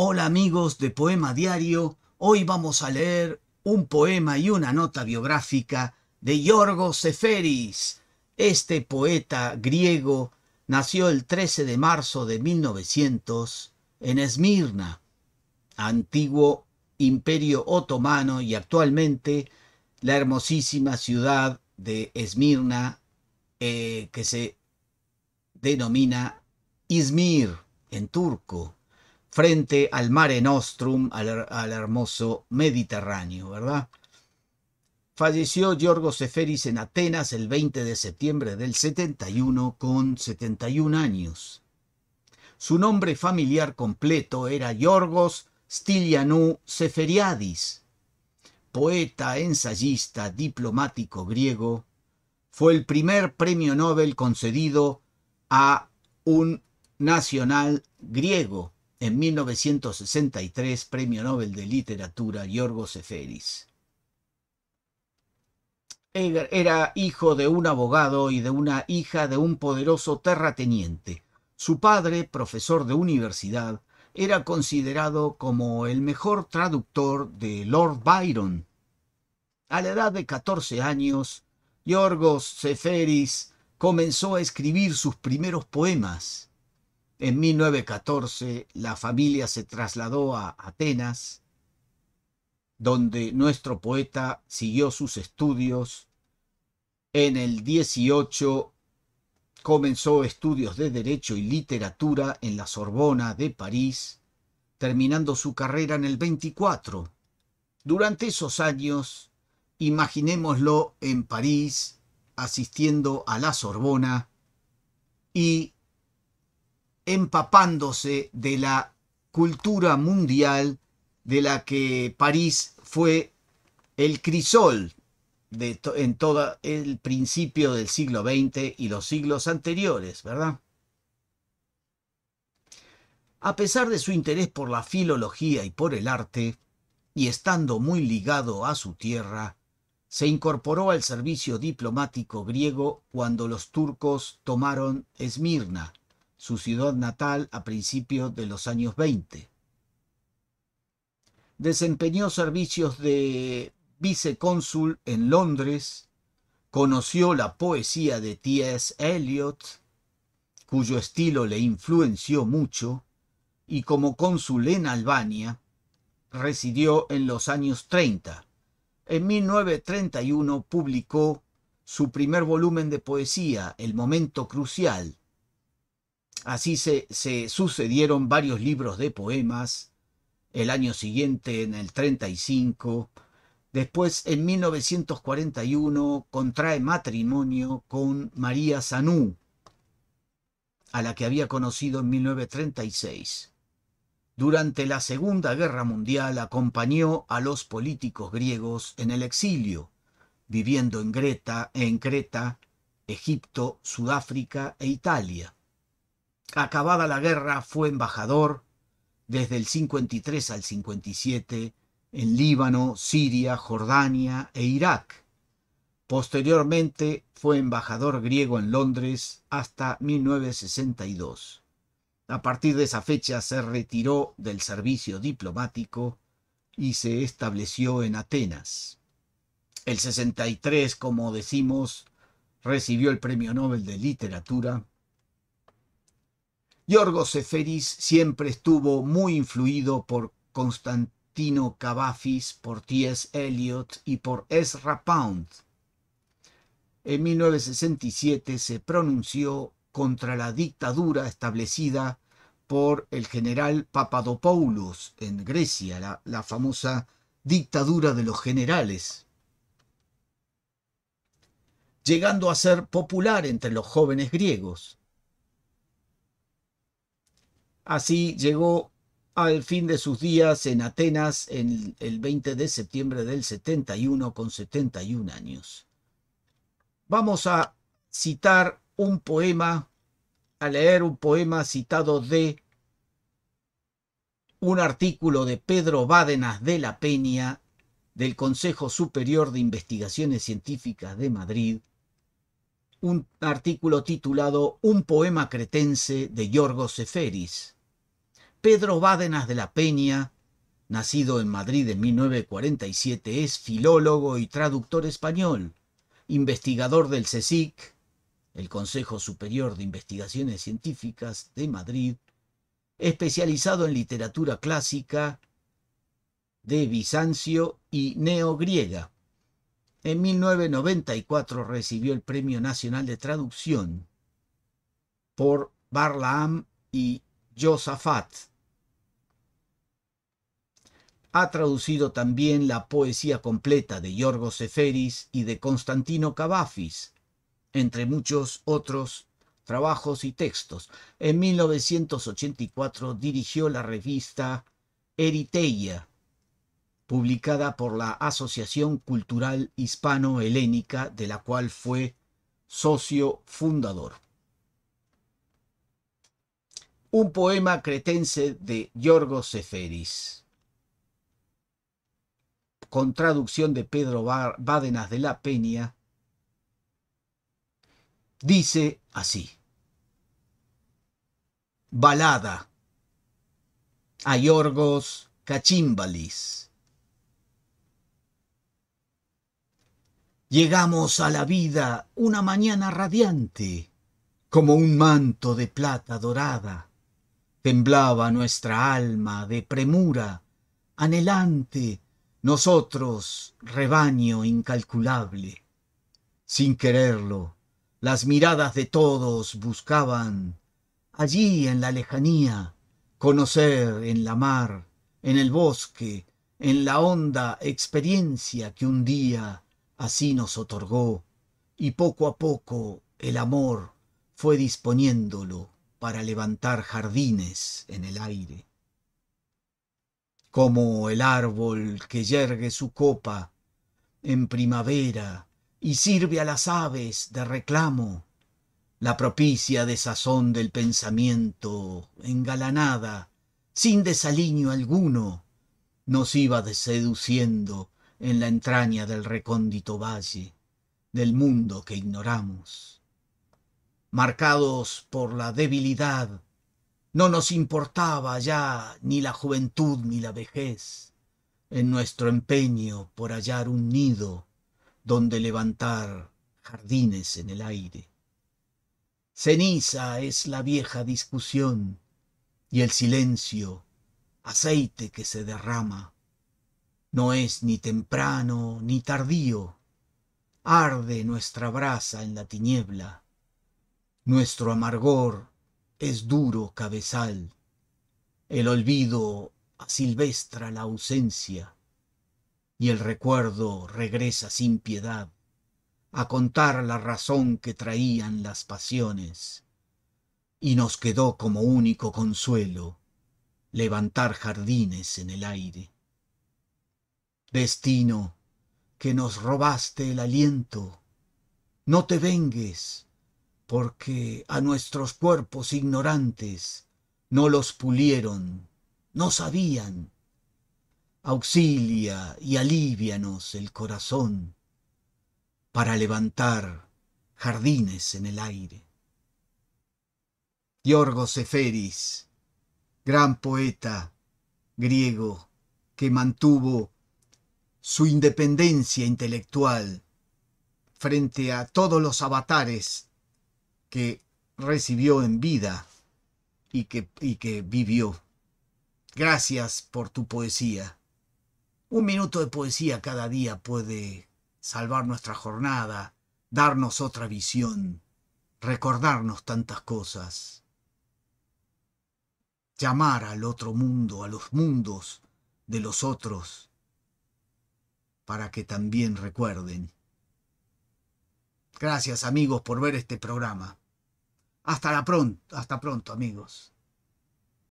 Hola amigos de Poema Diario, hoy vamos a leer un poema y una nota biográfica de Yorgos Seferis. Este poeta griego nació el 13 de marzo de 1900 en Esmirna, antiguo imperio otomano y actualmente la hermosísima ciudad de Esmirna eh, que se denomina Izmir en turco frente al Mare Nostrum, al, hermoso Mediterráneo, ¿verdad? Falleció Yorgos Seferis en Atenas el 20 de septiembre del 71 con 71 años. Su nombre familiar completo era Yorgos Stylianou Seferiadis. Poeta, ensayista, diplomático griego, fue el primer premio Nobel concedido a un nacional griego en 1963, Premio Nobel de Literatura Yorgos Seferis. Era hijo de un abogado y de una hija de un poderoso terrateniente. Su padre, profesor de universidad, era considerado como el mejor traductor de Lord Byron. A la edad de 14 años, Yorgos Seferis comenzó a escribir sus primeros poemas. En 1914 la familia se trasladó a Atenas, donde nuestro poeta siguió sus estudios. En el 18 comenzó estudios de Derecho y Literatura en la Sorbona de París, terminando su carrera en el 24. Durante esos años, imaginémoslo en París, asistiendo a la Sorbona y empapándose de la cultura mundial de la que París fue el crisol en todo el principio del siglo XX y los siglos anteriores, ¿verdad? A pesar de su interés por la filología y por el arte, y estando muy ligado a su tierra, se incorporó al servicio diplomático griego cuando los turcos tomaron Esmirna su ciudad natal a principios de los años 20. Desempeñó servicios de vicecónsul en Londres, conoció la poesía de T.S. Eliot, cuyo estilo le influenció mucho, y como cónsul en Albania, residió en los años 30. En 1931 publicó su primer volumen de poesía, El Momento Crucial, Así se, sucedieron varios libros de poemas, el año siguiente en el 35, después en 1941 contrae matrimonio con María Sanú, a la que había conocido en 1936. Durante la Segunda Guerra Mundial acompañó a los políticos griegos en el exilio, viviendo en, Greta, en Creta, Egipto, Sudáfrica e Italia. Acabada la guerra, fue embajador desde el 53 al 57 en Líbano, Siria, Jordania e Irak. Posteriormente fue embajador griego en Londres hasta 1962. A partir de esa fecha se retiró del servicio diplomático y se estableció en Atenas. El 63, como decimos, recibió el Premio Nobel de Literatura Yorgos Seferis siempre estuvo muy influido por Constantino Cavafis, por T.S. Eliot y por Ezra Pound. En 1967 se pronunció contra la dictadura establecida por el general Papadopoulos en Grecia, la, famosa dictadura de los generales, llegando a ser popular entre los jóvenes griegos. Así llegó al fin de sus días en Atenas el 20 de septiembre del 71 con 71 años. Vamos a citar un poema, a leer un poema citado de un artículo de Pedro Bádenas de la Peña del Consejo Superior de Investigaciones Científicas de Madrid, un artículo titulado Un poema cretense de Yorgo Seferis Pedro Bádenas de la Peña, nacido en Madrid en 1947, es filólogo y traductor español, investigador del CSIC, el Consejo Superior de Investigaciones Científicas de Madrid, especializado en literatura clásica de Bizancio y neogriega. En 1994 recibió el Premio Nacional de Traducción por Barlaam y Josafat ha traducido también la poesía completa de Yorgo Seferis y de Constantino Cavafis, entre muchos otros trabajos y textos. En 1984 dirigió la revista Eriteia, publicada por la Asociación Cultural Hispano-Helénica, de la cual fue socio fundador. Un poema cretense de Yorgo Seferis con traducción de Pedro Bádenas de la Peña, dice así. Balada a Yorgos Cachimbalis. Llegamos a la vida una mañana radiante, como un manto de plata dorada. Temblaba nuestra alma de premura, anhelante, nosotros, rebaño incalculable. Sin quererlo, las miradas de todos buscaban, allí en la lejanía, conocer en la mar, en el bosque, en la honda experiencia que un día así nos otorgó, y poco a poco el amor fue disponiéndolo para levantar jardines en el aire como el árbol que yergue su copa en primavera y sirve a las aves de reclamo, la propicia desazón del pensamiento, engalanada, sin desaliño alguno, nos iba seduciendo en la entraña del recóndito valle, del mundo que ignoramos. Marcados por la debilidad, no nos importaba ya ni la juventud ni la vejez en nuestro empeño por hallar un nido donde levantar jardines en el aire. Ceniza es la vieja discusión y el silencio, aceite que se derrama. No es ni temprano ni tardío. Arde nuestra brasa en la tiniebla. Nuestro amargor es duro cabezal. El olvido silvestra la ausencia, y el recuerdo regresa sin piedad a contar la razón que traían las pasiones, y nos quedó como único consuelo levantar jardines en el aire. Destino, que nos robaste el aliento, no te vengues, porque a nuestros cuerpos ignorantes no los pulieron, no sabían. Auxilia y alivianos el corazón para levantar jardines en el aire. Yorgos Seferis, gran poeta griego que mantuvo su independencia intelectual frente a todos los avatares que recibió en vida y que, y que vivió. Gracias por tu poesía. Un minuto de poesía cada día puede salvar nuestra jornada, darnos otra visión, recordarnos tantas cosas. Llamar al otro mundo, a los mundos de los otros, para que también recuerden. Gracias amigos por ver este programa. Hasta la pronto, hasta pronto amigos.